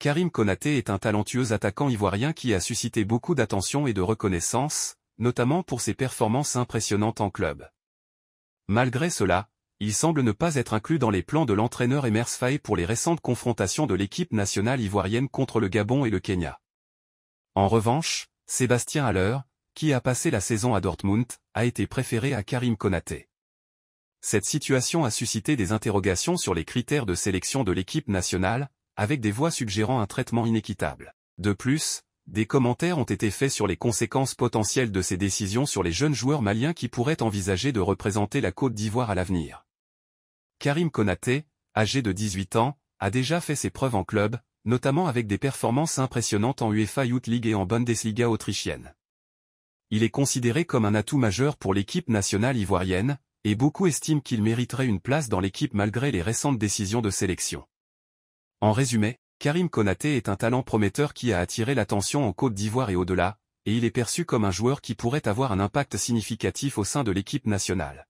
Karim Konaté est un talentueux attaquant ivoirien qui a suscité beaucoup d'attention et de reconnaissance, notamment pour ses performances impressionnantes en club. Malgré cela, il semble ne pas être inclus dans les plans de l'entraîneur Emers Faye pour les récentes confrontations de l'équipe nationale ivoirienne contre le Gabon et le Kenya. En revanche, Sébastien Haller, qui a passé la saison à Dortmund, a été préféré à Karim Konaté. Cette situation a suscité des interrogations sur les critères de sélection de l'équipe nationale, avec des voix suggérant un traitement inéquitable. De plus, des commentaires ont été faits sur les conséquences potentielles de ces décisions sur les jeunes joueurs maliens qui pourraient envisager de représenter la Côte d'Ivoire à l'avenir. Karim Konaté, âgé de 18 ans, a déjà fait ses preuves en club, notamment avec des performances impressionnantes en UEFA Youth League et en Bundesliga autrichienne. Il est considéré comme un atout majeur pour l'équipe nationale ivoirienne, et beaucoup estiment qu'il mériterait une place dans l'équipe malgré les récentes décisions de sélection. En résumé, Karim Konaté est un talent prometteur qui a attiré l'attention en Côte d'Ivoire et au-delà, et il est perçu comme un joueur qui pourrait avoir un impact significatif au sein de l'équipe nationale.